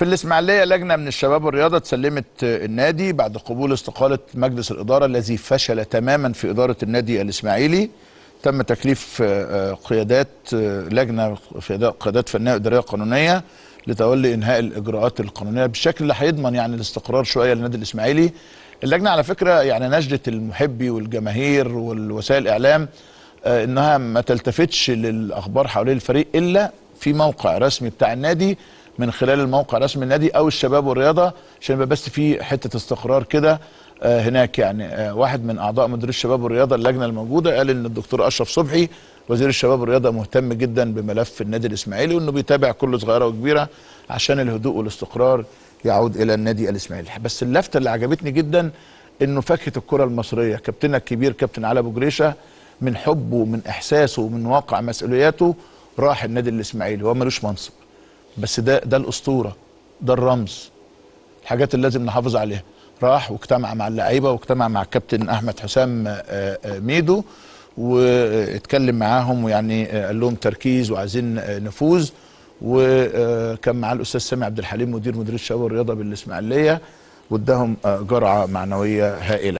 في الاسماعيليه لجنه من الشباب والرياضه تسلمت النادي بعد قبول استقاله مجلس الاداره الذي فشل تماما في اداره النادي الاسماعيلي تم تكليف آه، قيادات آه، لجنه قيادات فنيه واداريه قانونيه لتولي انهاء الاجراءات القانونيه بالشكل اللي هيضمن يعني الاستقرار شويه للنادي الاسماعيلي اللجنه على فكره يعني نجدت المحبي والجماهير والوسائل الاعلام آه، انها ما تلتفتش للاخبار حوالين الفريق الا في موقع رسمي بتاع النادي من خلال الموقع الرسمي النادي او الشباب والرياضه عشان يبقى بس في حته استقرار كده آه، هناك يعني آه، واحد من اعضاء مدير الشباب والرياضه اللجنه الموجوده قال ان الدكتور اشرف صبحي وزير الشباب والرياضه مهتم جدا بملف النادي الاسماعيلي وانه بيتابع كل صغيره وكبيره عشان الهدوء والاستقرار يعود الى النادي الاسماعيلي بس اللفته اللي عجبتني جدا انه فاكهه الكره المصريه كابتننا الكبير كابتن علي ابو جريشه من حبه ومن احساسه ومن واقع مسؤولياته راح النادي الاسماعيلي هو ملوش منصب بس ده ده الاسطوره ده الرمز الحاجات اللي لازم نحافظ عليها راح واجتمع مع اللعيبه واجتمع مع الكابتن احمد حسام آه، آه، ميدو واتكلم معاهم ويعني آه، قال لهم تركيز وعايزين نفوز وكان معاه الاستاذ سامي عبد الحليم مدير مدير الشباب والرياضه بالاسماعيليه واداهم جرعه معنويه هائله